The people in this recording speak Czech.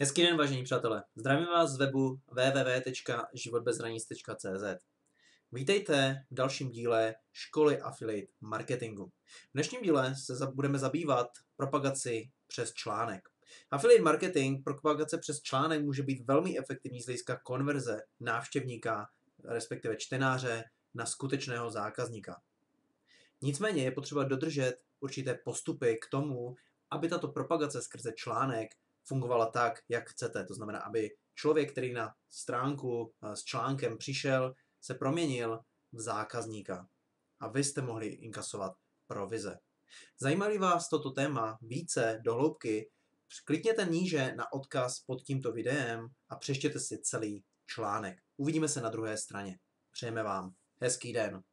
Hezký den, vážení přátelé. Zdravím vás z webu www.životbezhranic.cz. Vítejte v dalším díle školy affiliate marketingu. V dnešním díle se budeme zabývat propagaci přes článek. Affiliate marketing, propagace přes článek může být velmi efektivní z hlediska konverze návštěvníka, respektive čtenáře, na skutečného zákazníka. Nicméně je potřeba dodržet určité postupy k tomu, aby tato propagace skrze článek fungovala tak, jak chcete. To znamená, aby člověk, který na stránku eh, s článkem přišel, se proměnil v zákazníka a vy jste mohli inkasovat provize. Zajímali vás toto téma více do hloubky, klikněte níže na odkaz pod tímto videem a přeštěte si celý článek. Uvidíme se na druhé straně. Přejeme vám hezký den.